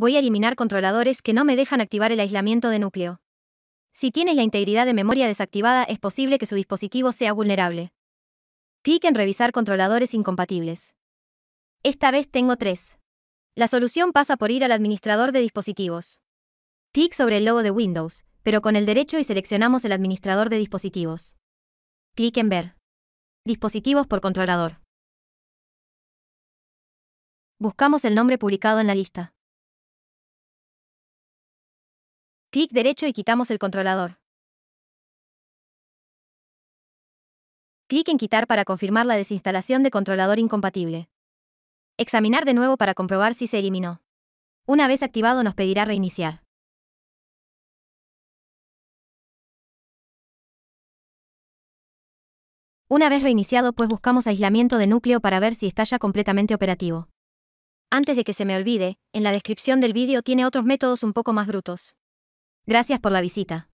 voy a eliminar controladores que no me dejan activar el aislamiento de núcleo. Si tienes la integridad de memoria desactivada es posible que su dispositivo sea vulnerable. Clic en Revisar controladores incompatibles. Esta vez tengo tres. La solución pasa por ir al administrador de dispositivos. Clic sobre el logo de Windows, pero con el derecho y seleccionamos el administrador de dispositivos. Clic en Ver. Dispositivos por controlador. Buscamos el nombre publicado en la lista. Clic derecho y quitamos el controlador. Clic en quitar para confirmar la desinstalación de controlador incompatible. Examinar de nuevo para comprobar si se eliminó. Una vez activado nos pedirá reiniciar. Una vez reiniciado pues buscamos aislamiento de núcleo para ver si está ya completamente operativo. Antes de que se me olvide, en la descripción del vídeo tiene otros métodos un poco más brutos. Gracias por la visita.